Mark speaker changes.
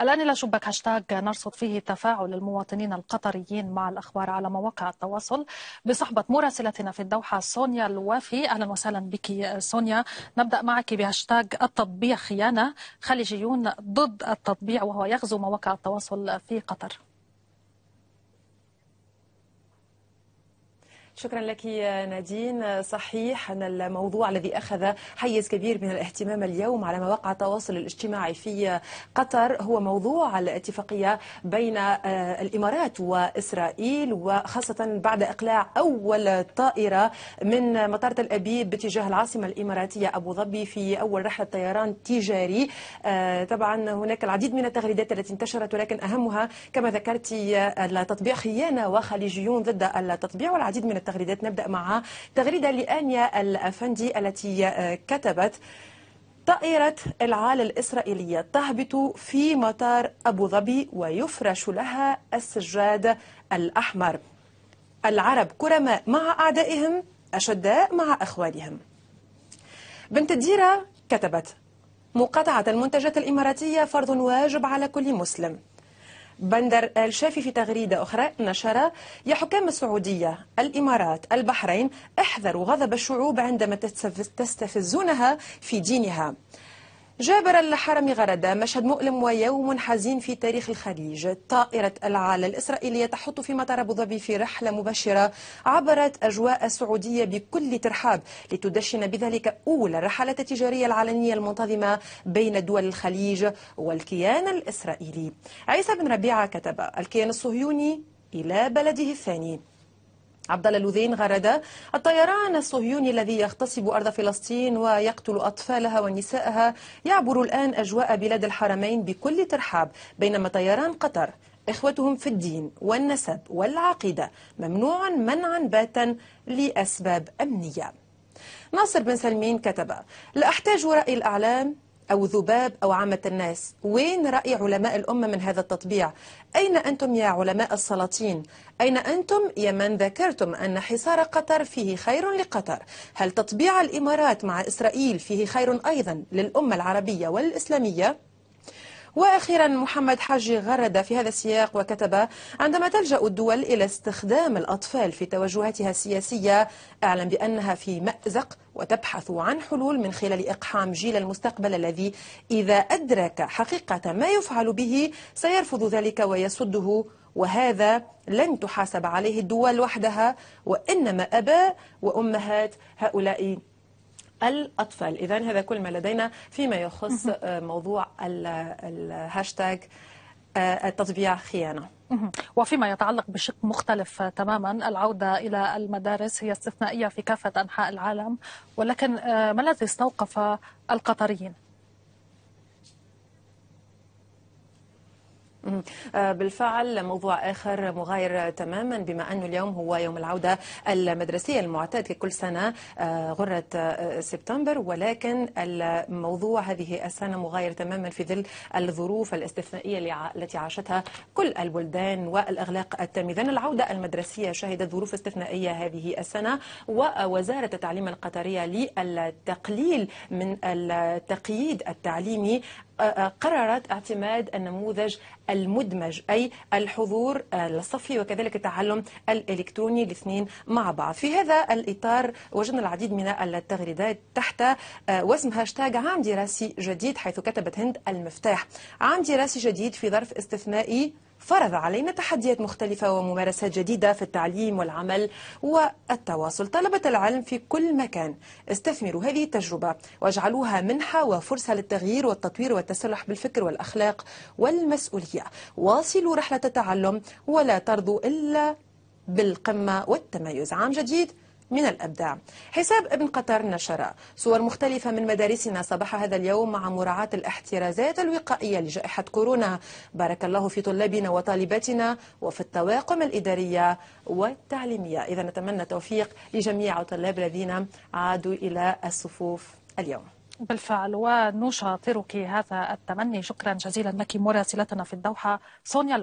Speaker 1: الآن إلى شباك هاشتاج نرصد فيه تفاعل المواطنين القطريين مع الأخبار على مواقع التواصل بصحبة مراسلتنا في الدوحة سونيا الوافي أهلا وسهلا بك سونيا نبدأ معك بهاشتاج التطبيع خيانة خليجيون ضد التطبيع وهو يغزو مواقع التواصل في قطر
Speaker 2: شكرا لك نادين صحيح أن الموضوع الذي أخذ حيز كبير من الاهتمام اليوم على مواقع التواصل الاجتماعي في قطر هو موضوع الاتفاقية بين آه، الإمارات وإسرائيل وخاصة بعد إقلاع أول طائرة من مطار تل أبيب باتجاه العاصمة الإماراتية أبو ظبي في أول رحلة طيران تجاري آه، طبعا هناك العديد من التغريدات التي انتشرت ولكن أهمها كما ذكرت آه، التطبيع خيانة وخليجيون ضد التطبيع والعديد من التغريدات نبدأ مع تغريدة لآنيا الأفندي التي آه، كتبت طائرة العال الإسرائيلية تهبط في مطار أبو ظبي ويفرش لها السجاد الأحمر العرب كرماء مع أعدائهم أشداء مع أخوانهم بنت الديرة كتبت مقاطعة المنتجات الإماراتية فرض واجب على كل مسلم بندر الشافي في تغريدة أخرى نشر يا حكام السعودية الإمارات البحرين احذروا غضب الشعوب عندما تستفزونها في دينها جابر الحرم غردا مشهد مؤلم ويوم حزين في تاريخ الخليج طائرة العالة الإسرائيلية تحط في مطار أبو ظبي في رحلة مبشرة عبرت أجواء السعودية بكل ترحاب لتدشن بذلك أولى الرحلات التجارية العالمية المنتظمة بين دول الخليج والكيان الإسرائيلي عيسى بن ربيعة كتب الكيان الصهيوني إلى بلده الثاني عبد الله لوذين غرد الطيران الصهيوني الذي يغتصب ارض فلسطين ويقتل اطفالها ونسائها يعبر الان اجواء بلاد الحرمين بكل ترحاب بينما طيران قطر اخوتهم في الدين والنسب والعقيده ممنوع منعا باتا لاسباب امنيه. ناصر بن سلمين كتب: لا احتاج راي الاعلام أو ذباب أو عامة الناس وين رأي علماء الأمة من هذا التطبيع أين أنتم يا علماء السلاطين أين أنتم يا من ذكرتم أن حصار قطر فيه خير لقطر هل تطبيع الإمارات مع إسرائيل فيه خير أيضا للأمة العربية والإسلامية وأخيرا محمد حاجي غرد في هذا السياق وكتب عندما تلجأ الدول إلى استخدام الأطفال في توجهاتها السياسية أعلم بأنها في مأزق وتبحث عن حلول من خلال إقحام جيل المستقبل الذي إذا أدرك حقيقة ما يفعل به سيرفض ذلك ويسده وهذا لن تحاسب عليه الدول وحدها وإنما أباء وأمهات هؤلاء الأطفال إذا هذا كل ما لدينا فيما يخص آه، موضوع الهاشتاج آه، التطبيع خيانة
Speaker 1: وفيما يتعلق بشق مختلف آه، تماما العودة إلى المدارس هي استثنائية في كافة أنحاء العالم ولكن ما الذي استوقف القطريين؟
Speaker 2: آه، بالفعل موضوع آخر مغاير تماما بما أنه اليوم هو يوم العودة المدرسية المعتاد لكل سنة آه، غرة آه، سبتمبر ولكن الموضوع هذه السنة مغاير تماما في ظل الظروف الاستثنائية التي عاشتها كل البلدان والإغلاق التام إذا العودة المدرسية شهدت ظروف استثنائية هذه السنة ووزارة التعليم القطرية للتقليل من التقييد التعليمي قررت اعتماد النموذج المدمج أي الحضور آه، الصفي وكذلك التعلم الإلكتروني الاثنين مع بعض في هذا الإطار وجدنا العديد من التغريدات تحت آه، وسم هاشتاج عام دراسي جديد حيث كتبت هند المفتاح عام دراسي جديد في ظرف استثنائي فرض علينا تحديات مختلفة وممارسات جديدة في التعليم والعمل والتواصل طلبة العلم في كل مكان استثمروا هذه التجربة واجعلوها منحة وفرصة للتغيير والتطوير والتسلح بالفكر والأخلاق والمسؤولية واصلوا رحلة التعلم ولا ترضوا إلا بالقمة والتميز عام جديد من الأبداع حساب ابن قطر نشر صور مختلفة من مدارسنا صباح هذا اليوم مع مراعاة الاحترازات الوقائية لجائحة كورونا بارك الله في طلابنا وطالباتنا وفي الطواقم الإدارية والتعليمية إذا نتمنى التوفيق لجميع الطلاب الذين عادوا
Speaker 1: إلى الصفوف اليوم بالفعل ونشاطرك هذا التمني شكرا جزيلا لك مراسلتنا في الدوحة سونيا